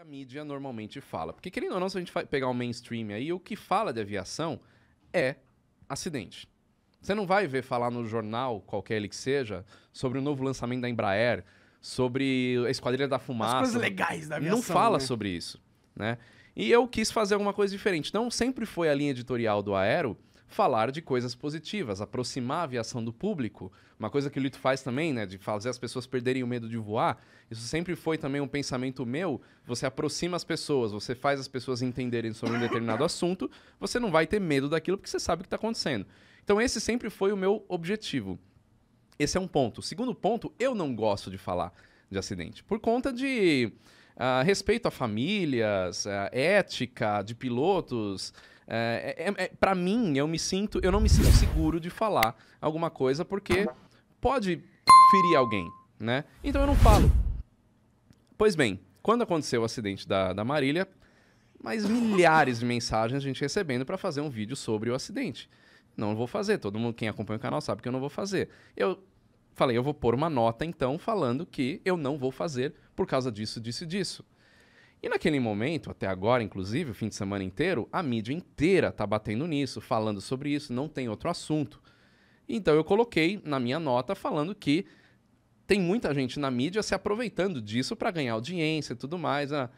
a mídia normalmente fala. Porque, querendo ou não, se a gente pegar o mainstream aí, o que fala de aviação é acidente. Você não vai ver falar no jornal, qualquer ele que seja, sobre o novo lançamento da Embraer, sobre a Esquadrilha da Fumaça. As coisas legais da aviação. Não fala né? sobre isso, né? E eu quis fazer alguma coisa diferente. Não sempre foi a linha editorial do Aero falar de coisas positivas, aproximar a aviação do público. Uma coisa que o Lito faz também, né, de fazer as pessoas perderem o medo de voar. Isso sempre foi também um pensamento meu. Você aproxima as pessoas, você faz as pessoas entenderem sobre um determinado assunto, você não vai ter medo daquilo porque você sabe o que está acontecendo. Então, esse sempre foi o meu objetivo. Esse é um ponto. segundo ponto, eu não gosto de falar de acidente por conta de ah, respeito a famílias, eh, ética de pilotos. Eh, é, é, é para mim, eu me sinto, eu não me sinto seguro de falar alguma coisa porque pode ferir alguém, né? Então eu não falo. Pois bem, quando aconteceu o acidente da, da Marília, mais milhares de mensagens a gente recebendo para fazer um vídeo sobre o acidente. Não vou fazer, todo mundo quem acompanha o canal sabe que eu não vou fazer. Eu falei, eu vou pôr uma nota então falando que eu não vou fazer por causa disso, disso e disso. E naquele momento, até agora inclusive, o fim de semana inteiro, a mídia inteira tá batendo nisso, falando sobre isso, não tem outro assunto. Então eu coloquei na minha nota falando que tem muita gente na mídia se aproveitando disso para ganhar audiência e tudo mais. Né?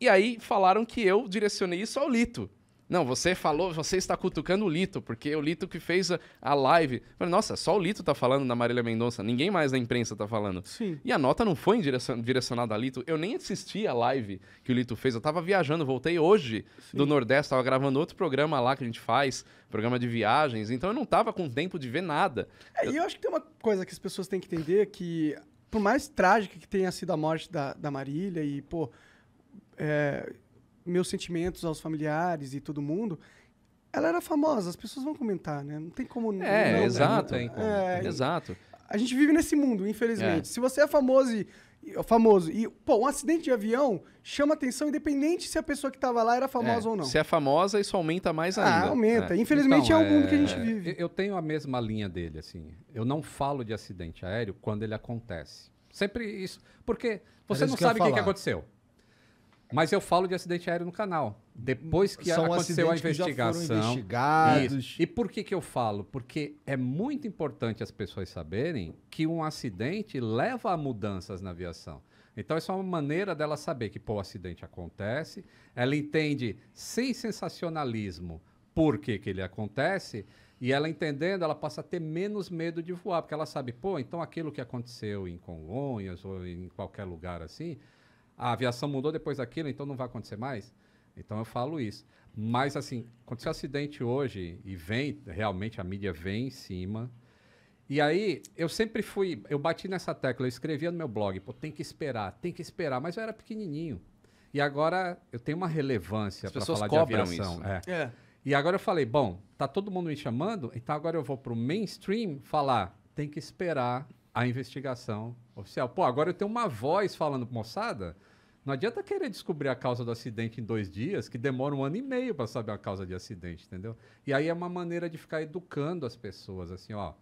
E aí falaram que eu direcionei isso ao Lito. Não, você falou, você está cutucando o Lito, porque é o Lito que fez a, a live. Falei, nossa, só o Lito tá falando da Marília Mendonça, ninguém mais da imprensa tá falando. Sim. E a nota não foi direcion, direcionada a Lito. Eu nem assisti a live que o Lito fez. Eu tava viajando, voltei hoje Sim. do Nordeste, estava gravando outro programa lá que a gente faz, programa de viagens, então eu não tava com tempo de ver nada. É, eu... E eu acho que tem uma coisa que as pessoas têm que entender que, por mais trágica que tenha sido a morte da, da Marília, e, pô. É meus sentimentos aos familiares e todo mundo, ela era famosa, as pessoas vão comentar, né? Não tem como é, não. Exato, é, é, exato. A gente vive nesse mundo, infelizmente. É. Se você é famoso e, famoso e, pô, um acidente de avião chama atenção independente se a pessoa que estava lá era é, famosa é, ou não. Se é famosa, isso aumenta mais ah, ainda. Ah, aumenta. É. Infelizmente então, é o então, mundo que a é. gente vive. Eu tenho a mesma linha dele, assim. Eu não falo de acidente aéreo quando ele acontece. Sempre isso, porque você não sabe o que, que aconteceu. Mas eu falo de acidente aéreo no canal. Depois que São aconteceu a investigação. Que já foram investigados. Isso. E por que, que eu falo? Porque é muito importante as pessoas saberem que um acidente leva a mudanças na aviação. Então, é é uma maneira dela saber que, pô, o acidente acontece, ela entende sem sensacionalismo por que, que ele acontece, e ela entendendo, ela passa a ter menos medo de voar, porque ela sabe, pô, então aquilo que aconteceu em Congonhas ou em qualquer lugar assim, a aviação mudou depois daquilo, então não vai acontecer mais. Então eu falo isso. Mas assim, aconteceu um acidente hoje e vem, realmente a mídia vem em cima. E aí, eu sempre fui, eu bati nessa tecla, eu escrevia no meu blog, pô, tem que esperar, tem que esperar, mas eu era pequenininho. E agora eu tenho uma relevância para falar de aviação. Isso. É. é. E agora eu falei, bom, tá todo mundo me chamando, então agora eu vou pro mainstream falar, tem que esperar a investigação oficial. Pô, agora eu tenho uma voz falando, moçada, não adianta querer descobrir a causa do acidente em dois dias, que demora um ano e meio para saber a causa de acidente, entendeu? E aí é uma maneira de ficar educando as pessoas, assim, ó.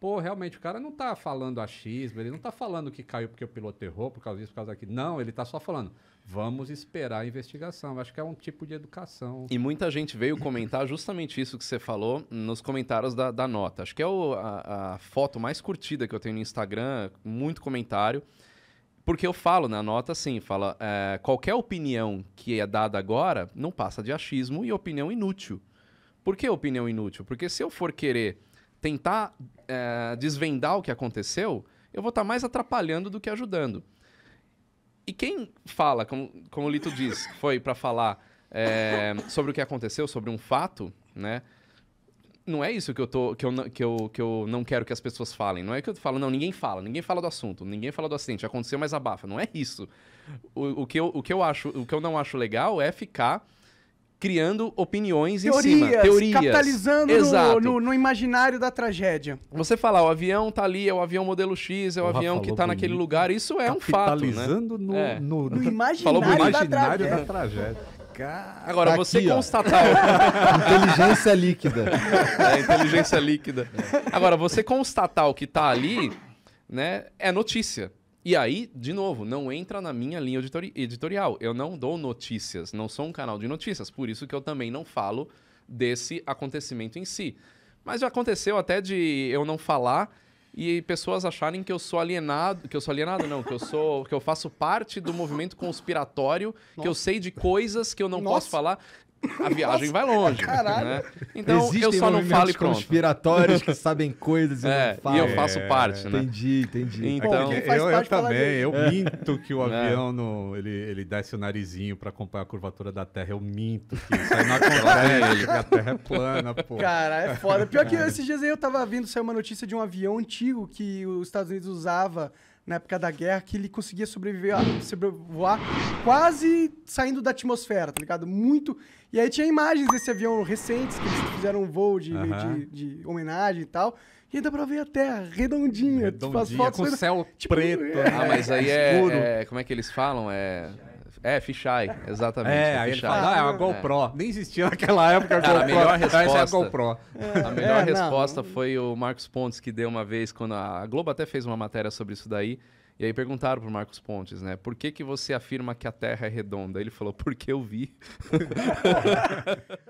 Pô, realmente, o cara não tá falando achismo, ele não tá falando que caiu porque o piloto errou, por causa disso, por causa daquilo. Não, ele tá só falando, vamos esperar a investigação. acho que é um tipo de educação. E muita gente veio comentar justamente isso que você falou nos comentários da, da nota. Acho que é o, a, a foto mais curtida que eu tenho no Instagram, muito comentário. Porque eu falo na né, nota assim, fala, é, qualquer opinião que é dada agora não passa de achismo e opinião inútil. Por que opinião inútil? Porque se eu for querer tentar é, desvendar o que aconteceu, eu vou estar tá mais atrapalhando do que ajudando. E quem fala, como, como o Lito diz, foi para falar é, sobre o que aconteceu, sobre um fato, né? não é isso que eu, tô, que, eu, que, eu, que eu não quero que as pessoas falem. Não é que eu falo, não, ninguém fala, ninguém fala do assunto, ninguém fala do acidente, aconteceu, mas abafa. Não é isso. O, o, que, eu, o que eu acho, o que eu não acho legal é ficar criando opiniões teorias, em cima. Teorias. Capitalizando no, no, no, imaginário da tragédia. Você falar, o avião tá ali, é o avião modelo X, é o, avião que tá naquele mim. lugar, isso é um fato. Né? Capitalizando né? no, é. no, no, imaginário, da, imaginário é. da tragédia. Da tragédia. Cara, Agora, tá você aqui, constatar. inteligência líquida. É, inteligência líquida. Agora, você constatar o que tá ali, né, é notícia. E aí, de novo, não entra na minha linha editori editorial. Eu não dou notícias, não sou um canal de notícias. Por isso que eu também não falo desse acontecimento em si. Mas já aconteceu até de eu não falar e pessoas acharem que eu sou alienado, que eu sou alienado não, que eu sou, que eu faço parte do movimento conspiratório, Nossa. que eu sei de coisas que eu não Nossa. posso falar a viagem Nossa, vai longe. Caralho. Né? Então Existem eu só não falo e conspiratórios que sabem coisas e é, não falam. E eu faço é, parte, é, né? Entendi, entendi. Então, eu, eu também, eu minto que o é. avião no, ele, ele desce o narizinho para acompanhar a curvatura da Terra. Eu minto que isso aí não acontece, é a Terra é plana, pô. Cara, é foda. Pior que esses dias aí eu tava vindo sair uma notícia de um avião antigo que os Estados Unidos usava na época da guerra, que ele conseguia sobreviver, ah, sobrevoar quase saindo da atmosfera, tá ligado? Muito. E aí tinha imagens desse avião recentes, que eles fizeram um voo de, uhum. de, de homenagem e tal. E dá pra ver a terra redondinha. Redondinha, tipo, as fotos, com o céu tipo, preto. É, né? ah, mas aí é, é, Como é que eles falam? É... É, fisheye, exatamente. É, a é aí ele fala, ah, é uma GoPro. É. Nem existia naquela época a GoPro. a é. melhor resposta, é a GoPro. A melhor resposta foi o Marcos Pontes que deu uma vez, quando a Globo até fez uma matéria sobre isso daí. E aí perguntaram pro Marcos Pontes, né? Por que, que você afirma que a Terra é redonda? Ele falou, porque eu vi.